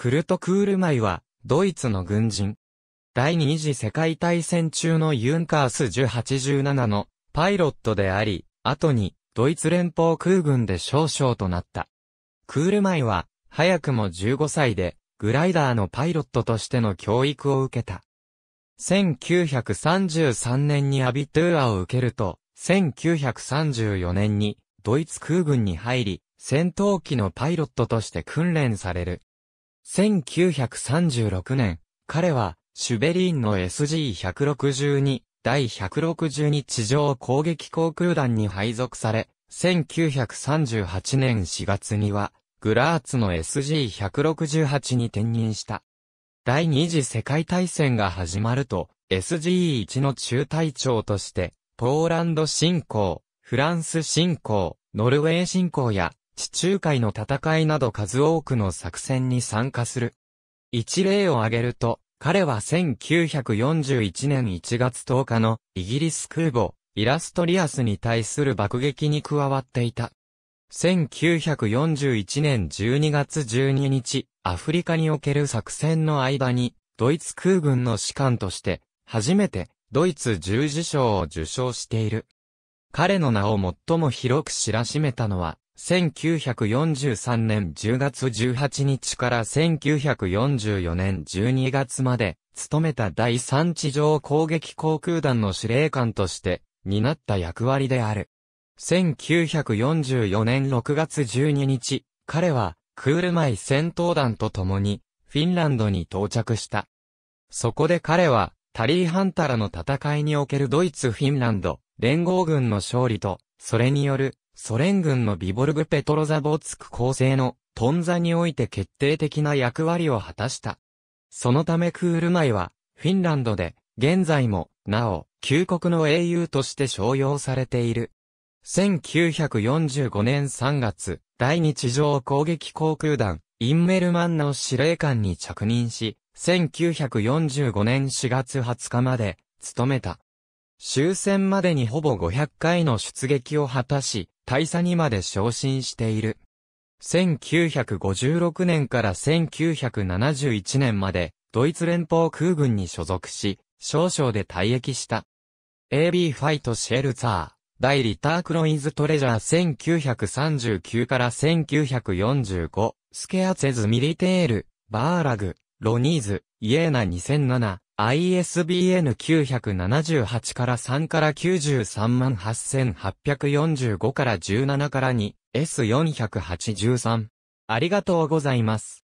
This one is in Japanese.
クルト・クールマイは、ドイツの軍人。第二次世界大戦中のユンカース1087のパイロットであり、後にドイツ連邦空軍で少将となった。クールマイは、早くも15歳で、グライダーのパイロットとしての教育を受けた。1933年にアビトゥーアを受けると、1934年にドイツ空軍に入り、戦闘機のパイロットとして訓練される。1936年、彼は、シュベリーンの SG-162 第162地上攻撃航空団に配属され、1938年4月には、グラーツの SG-168 に転任した。第二次世界大戦が始まると、SG-1 の中隊長として、ポーランド侵攻、フランス侵攻、ノルウェー侵攻や地中海の戦いなど数多くの作戦に参加する。一例を挙げると、彼は1941年1月10日のイギリス空母、イラストリアスに対する爆撃に加わっていた。1941年12月12日、アフリカにおける作戦の間に、ドイツ空軍の士官として、初めて、ドイツ十字章を受賞している。彼の名を最も広く知らしめたのは、1943年10月18日から1944年12月まで、勤めた第3地上攻撃航空団の司令官として、担った役割である。1944年6月12日、彼は、クールマイ戦闘団と共に、フィンランドに到着した。そこで彼は、タリーハンタラの戦いにおけるドイツ・フィンランド、連合軍の勝利と、それによるソ連軍のビボルグ・ペトロザボーツク構成のトンザにおいて決定的な役割を果たした。そのためクールマイは、フィンランドで、現在も、なお、旧国の英雄として称揚されている。1945年3月、第二地上攻撃航空団、インメルマンの司令官に着任し、1945年4月20日まで、務めた。終戦までにほぼ500回の出撃を果たし、大佐にまで昇進している。1956年から1971年まで、ドイツ連邦空軍に所属し、少々で退役した。AB ファイトシェルツァー、大リタークロイズトレジャー1939から1945、スケアツェズミリテール、バーラグ、ロニーズ、イエーナ2007、ISBN 978から3から938,845から17から 2S483。ありがとうございます。